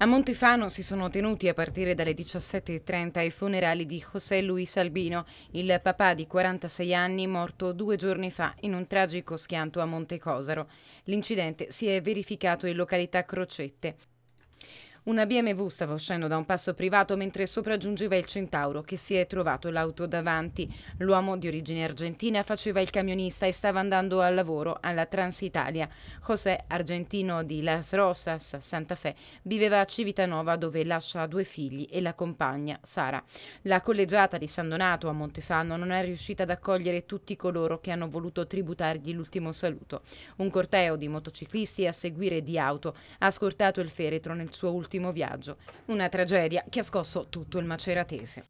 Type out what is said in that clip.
A Montefano si sono tenuti a partire dalle 17.30 i funerali di José Luis Albino, il papà di 46 anni morto due giorni fa in un tragico schianto a Montecosaro. L'incidente si è verificato in località Crocette. Una BMW stava uscendo da un passo privato mentre sopraggiungeva il centauro che si è trovato l'auto davanti. L'uomo di origine argentina faceva il camionista e stava andando al lavoro alla Transitalia. José, argentino di Las Rosas, Santa Fe, viveva a Civitanova dove lascia due figli e la compagna Sara. La collegiata di San Donato a Montefano non è riuscita ad accogliere tutti coloro che hanno voluto tributargli l'ultimo saluto. Un corteo di motociclisti a seguire di auto ha scortato il feretro nel suo ultimo ultimo viaggio, una tragedia che ha scosso tutto il maceratese.